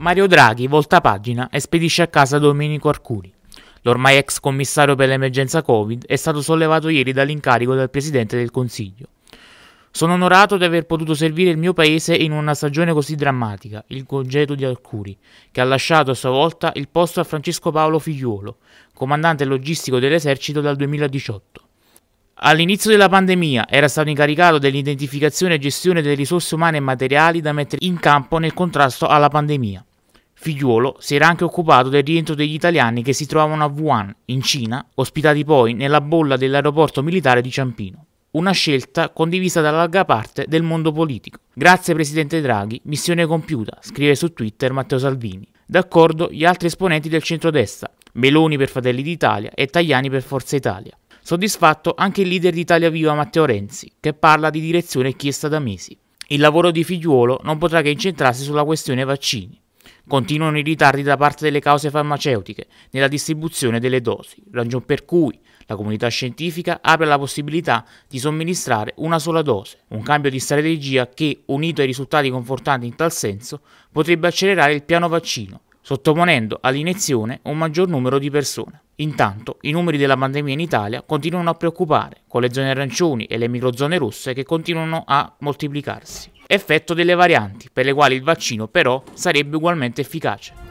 Mario Draghi volta pagina e spedisce a casa Domenico Arcuri. L'ormai ex commissario per l'emergenza Covid è stato sollevato ieri dall'incarico del Presidente del Consiglio. Sono onorato di aver potuto servire il mio paese in una stagione così drammatica, il congedo di Arcuri, che ha lasciato a sua volta il posto a Francesco Paolo Figliuolo, comandante logistico dell'esercito dal 2018. All'inizio della pandemia era stato incaricato dell'identificazione e gestione delle risorse umane e materiali da mettere in campo nel contrasto alla pandemia. Figliuolo si era anche occupato del rientro degli italiani che si trovavano a Wuhan, in Cina, ospitati poi nella bolla dell'aeroporto militare di Ciampino. Una scelta condivisa da larga parte del mondo politico. Grazie Presidente Draghi, missione compiuta, scrive su Twitter Matteo Salvini. D'accordo gli altri esponenti del centrodestra, Meloni per Fratelli d'Italia e Tajani per Forza Italia. Soddisfatto anche il leader di Italia Viva Matteo Renzi, che parla di direzione chiesta da mesi. Il lavoro di Figliuolo non potrà che incentrarsi sulla questione vaccini. Continuano i ritardi da parte delle cause farmaceutiche nella distribuzione delle dosi, ragion per cui la comunità scientifica apre la possibilità di somministrare una sola dose, un cambio di strategia che, unito ai risultati confortanti in tal senso, potrebbe accelerare il piano vaccino, sottoponendo all'iniezione un maggior numero di persone. Intanto, i numeri della pandemia in Italia continuano a preoccupare, con le zone arancioni e le microzone rosse che continuano a moltiplicarsi effetto delle varianti, per le quali il vaccino però sarebbe ugualmente efficace.